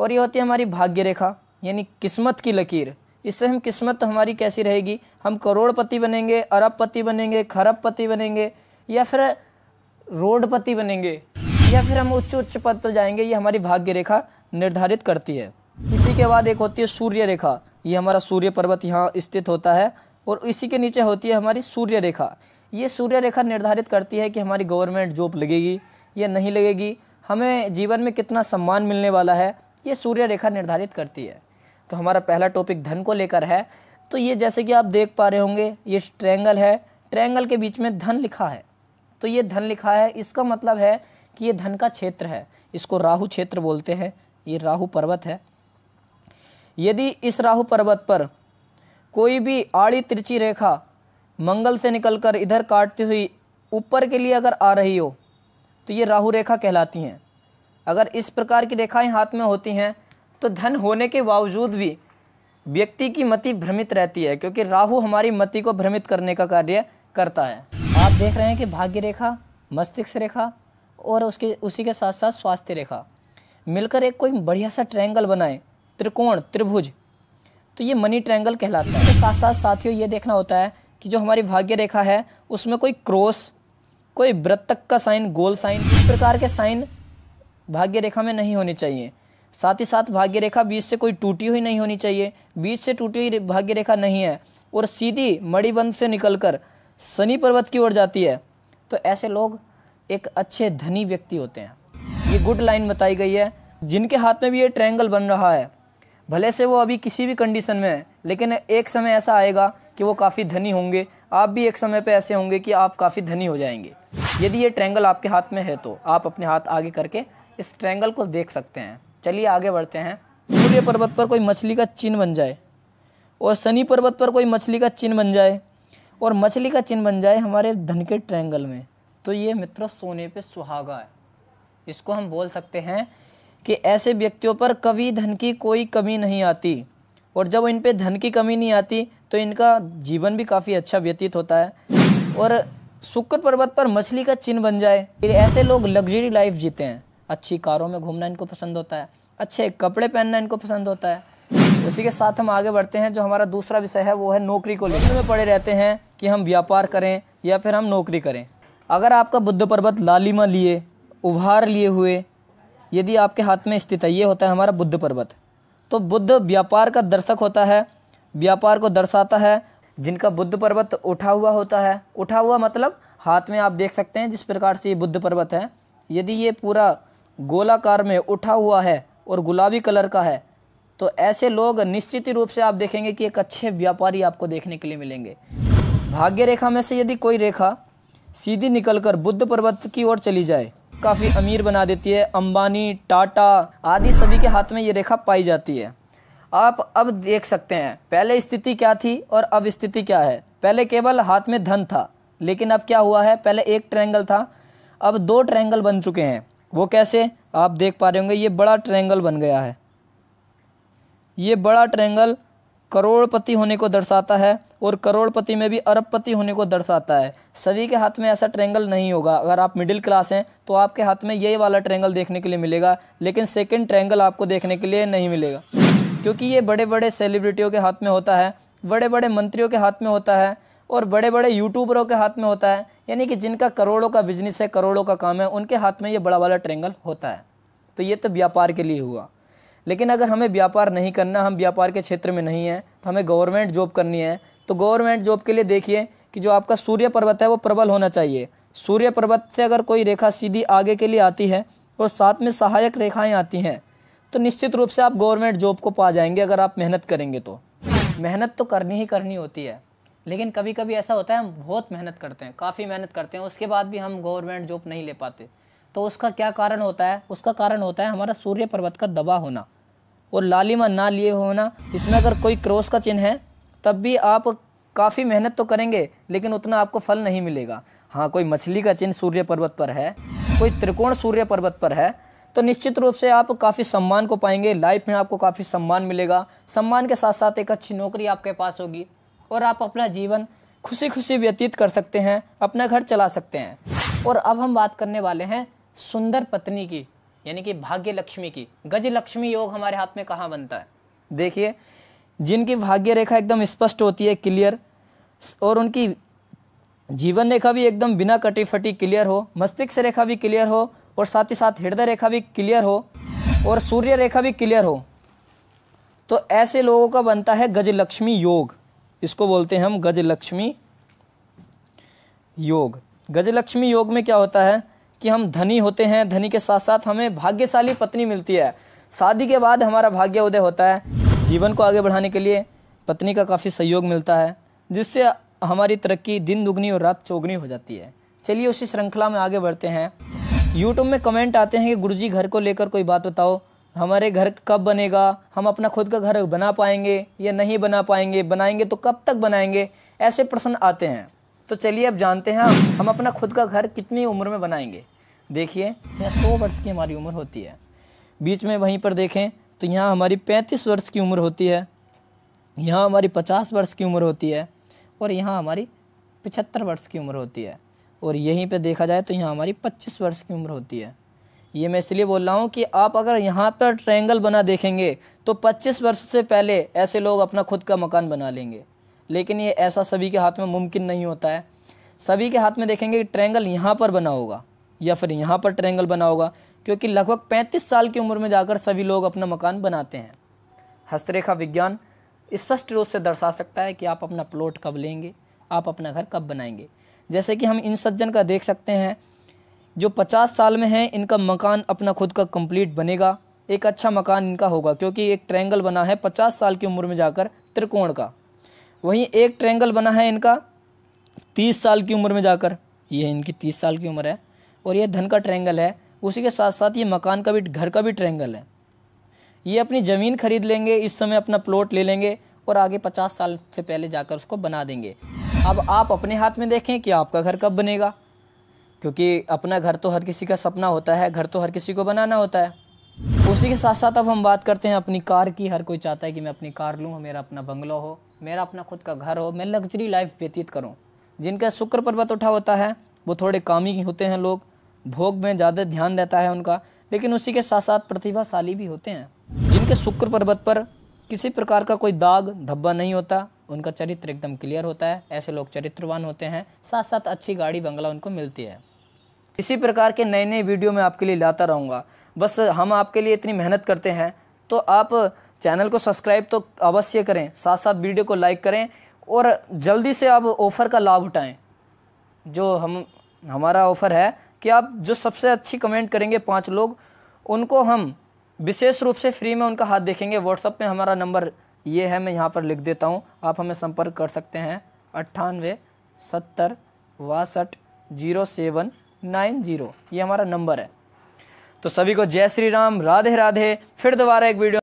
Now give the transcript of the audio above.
और ये होती है हमारी भाग्य रेखा यानी किस्मत की लकीर इससे हम किस्मत हमारी कैसी रहेगी हम करोड़पति बनेंगे अरबपति बनेंगे खरबपति बनेंगे या फिर रोडपति बनेंगे या फिर हम उच्च उच्च पद पर जाएंगे ये हमारी भाग्य रेखा निर्धारित करती है इसी के बाद एक होती है सूर्य रेखा ये हमारा सूर्य पर्वत यहाँ स्थित होता है और इसी के नीचे होती है हमारी सूर्य रेखा ये सूर्य रेखा निर्धारित करती है कि हमारी गवर्नमेंट जॉब लगेगी या नहीं लगेगी हमें जीवन में कितना सम्मान मिलने वाला है ये सूर्य रेखा निर्धारित करती है तो हमारा पहला टॉपिक धन को लेकर है तो ये जैसे कि आप देख पा रहे होंगे ये ट्रैंगल है ट्रैंगल के बीच में धन लिखा है तो ये धन लिखा है इसका मतलब है कि ये धन का क्षेत्र है इसको राहु क्षेत्र बोलते हैं ये राहु पर्वत है यदि इस राहु पर्वत पर कोई भी आड़ी तिरछी रेखा मंगल से निकलकर इधर काटती हुई ऊपर के लिए अगर आ रही हो तो ये राहु रेखा कहलाती हैं अगर इस प्रकार की रेखाएं हाथ में होती हैं तो धन होने के बावजूद भी व्यक्ति की मति भ्रमित रहती है क्योंकि राहु हमारी मति को भ्रमित करने का कार्य करता है आप देख रहे हैं कि भाग्य रेखा मस्तिष्क रेखा और उसके उसी के साथ साथ स्वास्थ्य रेखा मिलकर एक कोई बढ़िया सा ट्रैंगल बनाए त्रिकोण त्रिभुज तो ये मनी ट्रैंगल कहलाता है इसके साथ साथ साथियों ये देखना होता है कि जो हमारी भाग्य रेखा है उसमें कोई क्रॉस कोई वृत्तक का साइन गोल साइन इस प्रकार के साइन भाग्य रेखा में नहीं होनी चाहिए साथ ही साथ भाग्य रेखा बीच से कोई टूटी हुई नहीं होनी चाहिए बीच से टूटी हुई भाग्य रेखा नहीं है और सीधी मणिबंध से निकलकर शनि पर्वत की ओर जाती है तो ऐसे लोग एक अच्छे धनी व्यक्ति होते हैं ये गुड लाइन बताई गई है जिनके हाथ में भी ये ट्रायंगल बन रहा है भले से वो अभी किसी भी कंडीशन में है लेकिन एक समय ऐसा आएगा कि वो काफ़ी धनी होंगे आप भी एक समय पर ऐसे होंगे कि आप काफ़ी धनी हो जाएंगे यदि ये ट्रायंगल आपके हाथ में है तो आप अपने हाथ आगे करके इस ट्रैंगल को देख सकते हैं चलिए आगे बढ़ते हैं सूर्य पर्वत पर कोई मछली का चिन्ह बन जाए और शनि पर्वत पर कोई मछली का चिन्ह बन जाए और मछली का चिन्ह बन जाए हमारे धन के ट्रैंगल में तो ये मित्रों सोने पे सुहागा है इसको हम बोल सकते हैं कि ऐसे व्यक्तियों पर कभी धन की कोई कमी नहीं आती और जब इन पर धन की कमी नहीं आती तो इनका जीवन भी काफ़ी अच्छा व्यतीत होता है और शुक्र पर्वत पर मछली का चिन्ह बन जाए फिर ऐसे लोग लग्जरी लाइफ जीते हैं अच्छी कारों में घूमना इनको पसंद होता है अच्छे कपड़े पहनना इनको पसंद होता है उसी के साथ हम आगे बढ़ते हैं जो हमारा दूसरा विषय है वो है नौकरी को लेकर में पड़े रहते हैं कि हम व्यापार करें या फिर हम नौकरी करें अगर आपका बुद्ध पर्वत लालिमा लिए उभार लिए हुए यदि आपके हाथ में स्थित है ये होता है हमारा बुद्ध पर्वत तो बुद्ध व्यापार का दर्शक होता है व्यापार को दर्शाता है जिनका बुद्ध पर्वत उठा हुआ होता है उठा हुआ मतलब हाथ में आप देख सकते हैं जिस प्रकार से ये बुद्ध पर्वत है यदि ये पूरा गोलाकार में उठा हुआ है और गुलाबी कलर का है तो ऐसे लोग निश्चित रूप से आप देखेंगे कि एक अच्छे व्यापारी आपको देखने के लिए मिलेंगे भाग्य रेखा में से यदि कोई रेखा सीधी निकलकर बुद्ध पर्वत की ओर चली जाए काफ़ी अमीर बना देती है अंबानी टाटा आदि सभी के हाथ में ये रेखा पाई जाती है आप अब देख सकते हैं पहले स्थिति क्या थी और अब स्थिति क्या है पहले केवल हाथ में धन था लेकिन अब क्या हुआ है पहले एक ट्रैंगल था अब दो ट्रैंगल बन चुके हैं वो कैसे आप देख पा रहे होंगे ये बड़ा ट्रायंगल बन गया है ये बड़ा ट्रायंगल करोड़पति होने को दर्शाता है और करोड़पति में भी अरबपति होने को दर्शाता है सभी के हाथ में ऐसा ट्रायंगल नहीं होगा अगर आप मिडिल क्लास हैं तो आपके हाथ में यही वाला ट्रायंगल देखने के लिए मिलेगा लेकिन सेकंड ट्रायंगल आपको देखने के लिए नहीं मिलेगा क्योंकि ये बड़े बड़े सेलिब्रिटियों के हाथ में होता है बड़े बड़े मंत्रियों के हाथ में होता है और बड़े बड़े यूट्यूबरों के हाथ में होता है यानी कि जिनका करोड़ों का बिजनेस है करोड़ों का काम है उनके हाथ में ये बड़ा वाला ट्रेंगल होता है तो ये तो व्यापार के लिए हुआ लेकिन अगर हमें व्यापार नहीं करना हम व्यापार के क्षेत्र में नहीं है तो हमें गवर्नमेंट जॉब करनी है तो गवर्नमेंट जॉब के लिए देखिए कि जो आपका सूर्य पर्वत है वो प्रबल होना चाहिए सूर्य पर्वत से अगर कोई रेखा सीधी आगे के लिए आती है और साथ में सहायक रेखाएं आती हैं तो निश्चित रूप से आप गवर्नमेंट जॉब को पा जाएंगे अगर आप मेहनत करेंगे तो मेहनत तो करनी ही करनी होती है लेकिन कभी कभी ऐसा होता है हम बहुत मेहनत करते हैं काफ़ी मेहनत करते हैं उसके बाद भी हम गवर्नमेंट जॉब नहीं ले पाते तो उसका क्या कारण होता है उसका कारण होता है हमारा सूर्य पर्वत का दबा होना और लालिमा ना लिए होना इसमें अगर कोई क्रॉस का चिन्ह है तब भी आप काफ़ी मेहनत तो करेंगे लेकिन उतना आपको फल नहीं मिलेगा हाँ कोई मछली का चिन्ह सूर्य पर्वत पर है कोई त्रिकोण सूर्य पर्वत पर है तो निश्चित रूप से आप काफ़ी सम्मान को पाएंगे लाइफ में आपको काफ़ी सम्मान मिलेगा सम्मान के साथ साथ एक अच्छी नौकरी आपके पास होगी और आप अपना जीवन खुशी खुशी व्यतीत कर सकते हैं अपना घर चला सकते हैं और अब हम बात करने वाले हैं सुंदर पत्नी की यानी कि भाग्य लक्ष्मी की गज लक्ष्मी योग हमारे हाथ में कहाँ बनता है देखिए जिनकी भाग्य रेखा एकदम स्पष्ट होती है क्लियर और उनकी जीवन रेखा भी एकदम बिना कटी फटी क्लियर हो मस्तिष्क रेखा भी क्लियर हो और साथ ही साथ हृदय रेखा भी क्लियर हो और सूर्य रेखा भी क्लियर हो तो ऐसे लोगों का बनता है गजलक्ष्मी योग इसको बोलते हैं हम गजलक्ष्मी योग गजलक्ष्मी योग में क्या होता है कि हम धनी होते हैं धनी के साथ साथ हमें भाग्यशाली पत्नी मिलती है शादी के बाद हमारा भाग्य उदय होता है जीवन को आगे बढ़ाने के लिए पत्नी का काफ़ी सहयोग मिलता है जिससे हमारी तरक्की दिन दुगनी और रात चौगनी हो जाती है चलिए उसी श्रृंखला में आगे बढ़ते हैं यूट्यूब में कमेंट आते हैं कि गुरुजी घर को लेकर कोई बात बताओ हमारे घर कब बनेगा हम अपना खुद का घर बना पाएंगे या नहीं बना पाएंगे बनाएंगे तो कब तक बनाएंगे ऐसे प्रश्न आते हैं तो चलिए अब जानते हैं हम अपना खुद का घर कितनी उम्र में बनाएंगे देखिए यहाँ सौ वर्ष की हमारी उम्र होती है बीच में वहीं पर देखें तो यहाँ हमारी पैंतीस वर्ष की उम्र होती है यहाँ हमारी पचास वर्ष की उम्र होती है और यहाँ हमारी पचहत्तर वर्ष की उम्र होती है और यहीं पे देखा जाए तो यहाँ हमारी पच्चीस वर्ष की उम्र होती है ये मैं इसलिए बोल रहा हूँ कि आप अगर यहाँ पर ट्रायंगल बना देखेंगे तो 25 वर्ष से पहले ऐसे लोग अपना खुद का मकान बना लेंगे लेकिन ये ऐसा सभी के हाथ में मुमकिन नहीं होता है सभी के हाथ में देखेंगे कि ट्रायंगल यहाँ पर बना होगा या फिर यहाँ पर ट्रायंगल बना होगा क्योंकि लगभग पैंतीस साल की उम्र में जाकर सभी लोग अपना मकान बनाते हैं हस्तरेखा विज्ञान स्पष्ट रूप से दर्शा सकता है कि आप अपना प्लॉट कब लेंगे आप अपना घर कब बनाएंगे जैसे कि हम इन सज्जन का देख सकते हैं जो पचास साल में हैं इनका मकान अपना खुद का कंप्लीट बनेगा एक अच्छा मकान इनका होगा क्योंकि एक ट्रैंगल बना है पचास साल की उम्र में जाकर त्रिकोण का वहीं एक ट्रैंगल बना है इनका तीस साल की उम्र में जाकर ये इनकी तीस साल की उम्र है और ये धन का ट्रैंगल है उसी के साथ साथ ये मकान का भी घर का भी ट्रैंगल है ये अपनी ज़मीन खरीद लेंगे इस समय अपना प्लॉट ले लेंगे और आगे पचास साल से पहले जाकर उसको बना देंगे अब आप अपने हाथ में देखें कि आपका घर कब बनेगा क्योंकि अपना घर तो हर किसी का सपना होता है घर तो हर किसी को बनाना होता है उसी के साथ साथ अब हम बात करते हैं अपनी कार की हर कोई चाहता है कि मैं अपनी कार लूँ मेरा अपना बंगलो हो मेरा अपना खुद का घर हो मैं लग्जरी लाइफ व्यतीत करूँ जिनका शुक्र पर्वत उठा होता है वो थोड़े काम ही होते हैं लोग भोग में ज़्यादा ध्यान देता है उनका लेकिन उसी के साथ साथ प्रतिभाशाली भी होते हैं जिनके शुक्र पर्वत पर किसी प्रकार का कोई दाग धब्बा नहीं होता उनका चरित्र एकदम क्लियर होता है ऐसे लोग चरित्रवान होते हैं साथ साथ अच्छी गाड़ी बंगला उनको मिलती है इसी प्रकार के नए नए वीडियो मैं आपके लिए लाता रहूँगा बस हम आपके लिए इतनी मेहनत करते हैं तो आप चैनल को सब्सक्राइब तो अवश्य करें साथ साथ वीडियो को लाइक करें और जल्दी से आप ऑफ़र का लाभ उठाएं जो हम हमारा ऑफ़र है कि आप जो सबसे अच्छी कमेंट करेंगे पाँच लोग उनको हम विशेष रूप से फ्री में उनका हाथ देखेंगे व्हाट्सअप में हमारा नंबर ये है मैं यहाँ पर लिख देता हूँ आप हमें संपर्क कर सकते हैं अट्ठानवे सत्तर बासठ जीरो सेवन नाइन जीरो ये हमारा नंबर है तो सभी को जय श्री राम राधे राधे फिर दोबारा एक वीडियो